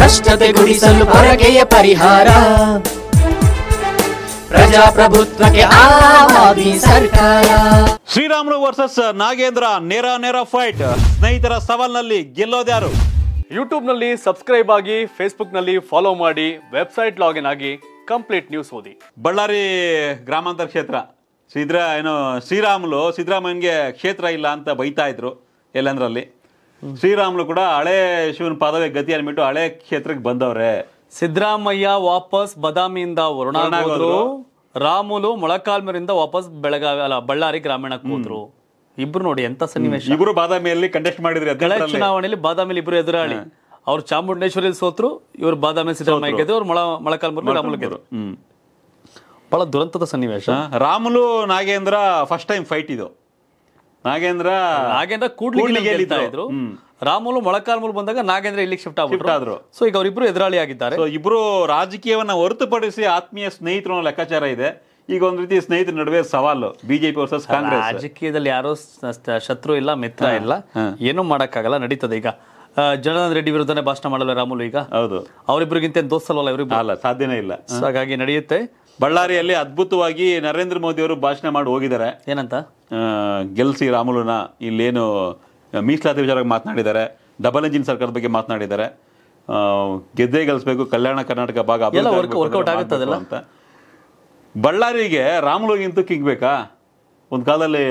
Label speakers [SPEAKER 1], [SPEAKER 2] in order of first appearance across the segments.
[SPEAKER 1] ಭ್ರಷ್ಟತೆ ಗುಡಿಸಲು ಪರಕೆಯ ಪರಿಹಾರ ಪ್ರಜಾಪ್ರಭುತ್ವಕ್ಕೆ ಸರ್ಕಾರ ಶ್ರೀರಾಮುಲು ವರ್ಸಸ್ ನಾಗೇಂದ್ರ ನೇರ ನೇರ ಫೈಟ್ ಸ್ನೇಹಿತರ ಸವಾಲ್ನಲ್ಲಿ ಗೆಲ್ಲೋದ್ಯಾರು ಯೂಟ್ಯೂಬ್ನಲ್ಲಿ ಸಬ್ಸ್ಕ್ರೈಬ್ ಆಗಿ ನಲ್ಲಿ ಫಾಲೋ ಮಾಡಿ ವೆಬ್ಸೈಟ್ ಲಾಗಿನ್ ಆಗಿ ಕಂಪ್ಲೀಟ್ ನ್ಯೂಸ್ ಓದಿ ಬಳ್ಳಾರಿ ಗ್ರಾಮಾಂತರ ಕ್ಷೇತ್ರ ಸಿದ್ರ ಏನು ಶ್ರೀರಾಮುಲು ಸಿದ್ದರಾಮಯ್ಯನಿಗೆ ಕ್ಷೇತ್ರ ಇಲ್ಲ ಅಂತ ಬೈತಾ ಇದ್ರು ಎಲ್ಲಂದ್ರಲ್ಲಿ ಶ್ರೀರಾಮುಲು ಕೂಡ ಹಳೆ ಶಿವನ ಪಾದವೆ ಗತಿ ಅನ್ಬಿಟ್ಟು ಹಳೆ ಕ್ಷೇತ್ರಕ್ಕೆ ಬಂದವ್ರೆ ಸಿದ್ದರಾಮಯ್ಯ ವಾಪಸ್ ಬದಾಮಿಯಿಂದ ವರುಣಾಗೋದ್ರು ರಾಮುಲು ಮೊಳಕಾಲ್ಮರಿಂದ ವಾಪಸ್ ಬೆಳಗಾವಿ ಅಲ್ಲ ಬಳ್ಳಾರಿ ಗ್ರಾಮೀಣ ಕೂತ್ರು ಇಬ್ರು ನೋಡಿ ಎಂತ ಸನ್ನಿವೇಶ ಇಬ್ರು ಬಾದಾಮಿಯಲ್ಲಿ ಕಂಟೆಸ್ಟ್ ಕಳೆ ಚುನಾವಣೆಯಲ್ಲಿ ಬಾದಾಮಿಲಿ ಇಬ್ರು ಎದುರಾಳಿ ಅವ್ರು ಚಾಮುಂಡೇಶ್ವರಿ ಸೋತ್ರು ಇವರು ಬಾದಾಮಿ ಸಿದ್ದರಾಮಯ್ಯ ಗೆದ್ದು ಅವ್ರು ಮೊಳ ಮೊಳಕಾಲ್ಮೂರು ರಾಮುಲು ಗೆದ್ರು ಬಹಳ ದುರಂತದ ಸನ್ನಿವೇಶ Ramulu Nagendra first time fight ಇದು ನಾಗೇಂದ್ರ ನಾಗೇಂದ್ರ ಕೂಡ್ಲಿಗೆ ಇದ್ರು ರಾಮುಲು ಮೊಳಕಾಲ್ಮೂಲ್ ಬಂದಾಗ ನಾಗೇಂದ್ರ ಇಲ್ಲಿಗೆ ಶಿಫ್ಟ್ ಆದ್ರು ಸೊ ಈಗ ಅವರಿಬ್ರು ಎದುರಾಳಿ ಆಗಿದ್ದಾರೆ ಇಬ್ರು ರಾಜಕೀಯವನ್ನ ಹೊರತುಪಡಿಸಿ ಆತ್ಮೀಯ ಸ್ನೇಹಿತರ ಲೆಕ್ಕಾಚಾರ ಇದೆ ಈಗ ಒಂದ್ ರೀತಿ ಸ್ನೇಹಿತರ ನಡುವೆ ಸವಾಲು ಬಿಜೆಪಿ ವರ್ಸಸ್ ಕಾಂಗ್ರೆಸ್ ರಾಜಕೀಯದಲ್ಲಿ ಯಾರೋ ಶತ್ರು ಇಲ್ಲ ಮಿತ್ರ ಇಲ್ಲ ಏನೂ ಮಾಡಕ್ಕಾಗಲ್ಲ ನಡೀತದೆ ಈಗ ಜನಾರ್ದನ್ ರೆಡ್ಡಿ ವಿರುದ್ಧನೇ ಭಾಷಣ ಮಾಡಲ್ಲ ರಾಮುಲು ಈಗ ಹೌದು ಅವರಿಬ್ರಿಗಿಂತ ದೋಸ್ತಲ್ವಲ್ಲ ಇವರಿಬ್ರು ಅಲ್ಲ ಸಾಧ್ಯನೇ ಇಲ್ಲ ಹಾಗಾಗಿ ನಡೆಯುತ್ತೆ ಬಳ್ಳಾರಿಯಲ್ಲಿ ಅದ್ಭುತವಾಗಿ ನರೇಂದ್ರ ಮೋದಿ ಅವರು ಭಾಷಣ ಮಾಡಿ ಹೋಗಿದ್ದಾರೆ ಏನಂತ ಗೆಲ್ಸಿ ರಾಮುಲುನ ಇಲ್ಲೇನು ಮೀಸಲಾತಿ ವಿಚಾರ ಮಾತನಾಡಿದ್ದಾರೆ ಡಬಲ್ ಇಂಜಿನ್ ಸರ್ಕಾರದ ಬಗ್ಗೆ ಮಾತನಾಡಿದ್ದಾರೆ ಗೆದ್ದೇ ಗೆಲ್ಸ್ಬೇಕು ಕಲ್ಯಾಣ ಕರ್ನಾಟಕ ಭಾಗ ವರ್ಕೌಟ್ ಅಂತ ಬಳ್ಳಾರಿಗೆ ರಾಮುಲುಗಿಂತ ಕಿಗ್ಬೇಕಾ ಒಂದು ಕಾಲದಲ್ಲಿ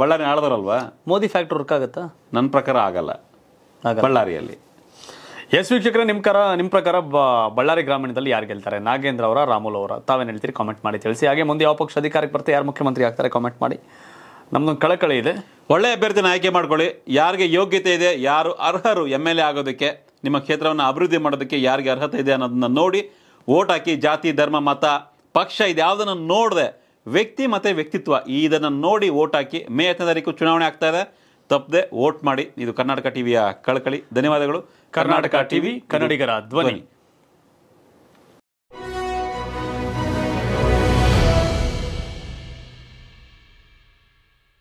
[SPEAKER 1] ಬಳ್ಳಾರಿ ಆಡದಾರಲ್ವಾ ಮೋದಿ ಫ್ಯಾಕ್ಟ್ರಿ ವರ್ಕ್ ಆಗುತ್ತಾ ನನ್ನ ಪ್ರಕಾರ ಆಗಲ್ಲ ಬಳ್ಳಾರಿಯಲ್ಲಿ ಎಸ್ ವೀಕ್ಷಕರ ನಿಮ್ಮ ಕರ ನಿಮ್ಮ ಪ್ರಕಾರ ಬಳ್ಳಾರಿ ಗ್ರಾಮೀಣದಲ್ಲಿ ಯಾರು ಗೆಲ್ತಾರೆ ನಾಗೇಂದ್ರ ಅವರ ರಾಮುಲು ಅವರ ತಾವೇನು ಹೇಳ್ತೀರಿ ಕಾಮೆಂಟ್ ಮಾಡಿ ತಿಳಿಸಿ ಹಾಗೆ ಮುಂದೆ ಯಾವ ಪಕ್ಷ ಅಧಿಕಾರಕ್ಕೆ ಬರ್ತಾರೆ ಯಾರು ಮುಖ್ಯಮಂತ್ರಿ ಆಗ್ತಾರೆ ಕಾಮೆಂಟ್ ಮಾಡಿ ನಮ್ಮದೊಂದು ಕಳಕಳಿ ಇದೆ ಒಳ್ಳೆ ಅಭ್ಯರ್ಥಿನ ಆಯ್ಕೆ ಮಾಡ್ಕೊಳ್ಳಿ ಯಾರಿಗೆ ಯೋಗ್ಯತೆ ಇದೆ ಯಾರು ಅರ್ಹರು ಎಮ್ ಎಲ್ ಎ ಆಗೋದಕ್ಕೆ ನಿಮ್ಮ ಕ್ಷೇತ್ರವನ್ನು ಅಭಿವೃದ್ಧಿ ಮಾಡೋದಕ್ಕೆ ಯಾರಿಗೆ ಅರ್ಹತೆ ಇದೆ ಅನ್ನೋದನ್ನು ನೋಡಿ ಓಟ್ ಹಾಕಿ ಜಾತಿ ಧರ್ಮ ಮತ ಪಕ್ಷ ಇದು ಯಾವುದನ್ನು ನೋಡಿದೆ ವ್ಯಕ್ತಿ ಮತ್ತು ವ್ಯಕ್ತಿತ್ವ ಇದನ್ನು ನೋಡಿ ಓಟ್ ಹಾಕಿ ಮೇ ಹತ್ತನೇ ತಾರೀಕು ಚುನಾವಣೆ ಆಗ್ತಾ ಇದೆ ತಪ್ಪದೆ ಓಟ್ ಮಾಡಿ ಇದು ಕರ್ನಾಟಕ ಟಿವಿಯ ಕಳಕಳಿ ಧನ್ಯವಾದಗಳು ಕರ್ನಾಟಕ ಟಿವಿ ಕನ್ನಡಿಗರ ಧ್ವನಿ